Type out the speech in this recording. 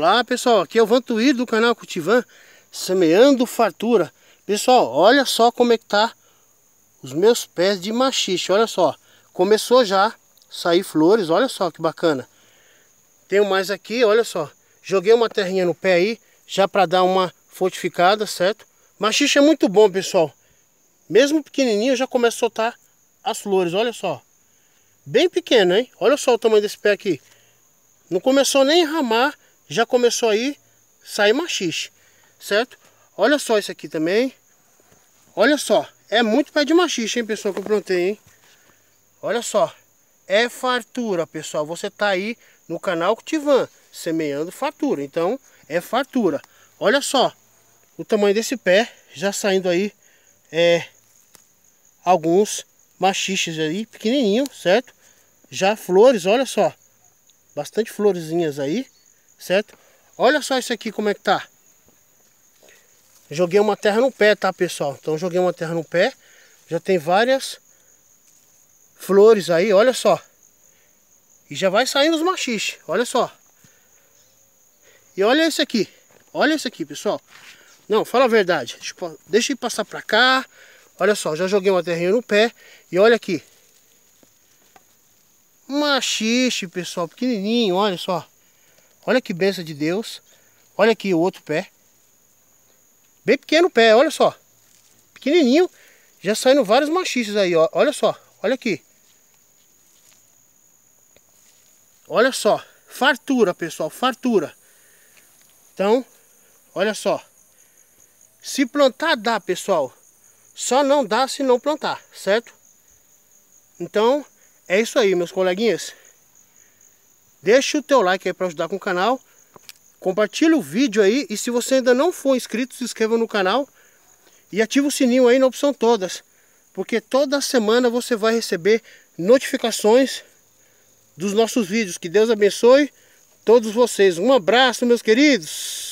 Olá pessoal, aqui é o Vantuir do canal Cultivan Semeando Fartura Pessoal, olha só como é que tá os meus pés de machixe, olha só Começou já a sair flores, olha só que bacana Tenho mais aqui, olha só Joguei uma terrinha no pé aí, já para dar uma fortificada, certo? Machixe é muito bom pessoal Mesmo pequenininho já começa a soltar as flores, olha só Bem pequeno, hein? Olha só o tamanho desse pé aqui Não começou nem a ramar já começou aí sair machixe, certo? Olha só isso aqui também. Olha só, é muito pé de machixe, hein, pessoal, que eu plantei, hein? Olha só, é fartura, pessoal. Você tá aí no canal Cultivan, semeando fartura. Então, é fartura. Olha só o tamanho desse pé, já saindo aí é, alguns machixes aí, pequenininho, certo? Já flores, olha só. Bastante florezinhas aí certo? Olha só isso aqui como é que tá. Joguei uma terra no pé, tá, pessoal? Então joguei uma terra no pé. Já tem várias flores aí, olha só. E já vai saindo os machixe, olha só. E olha esse aqui. Olha esse aqui, pessoal. Não, fala a verdade. Deixa eu passar pra cá. Olha só, já joguei uma terrinha no pé. E olha aqui. Machixe, pessoal, pequenininho, olha só. Olha que benção de Deus. Olha aqui o outro pé. Bem pequeno o pé, olha só. Pequenininho. Já saindo vários machices aí, ó. Olha só, olha aqui. Olha só. Fartura, pessoal, fartura. Então, olha só. Se plantar dá, pessoal. Só não dá se não plantar, certo? Então, é isso aí, meus coleguinhas. Deixa o teu like aí para ajudar com o canal. Compartilha o vídeo aí e se você ainda não for inscrito, se inscreva no canal. E ativa o sininho aí na opção todas. Porque toda semana você vai receber notificações dos nossos vídeos. Que Deus abençoe todos vocês. Um abraço, meus queridos.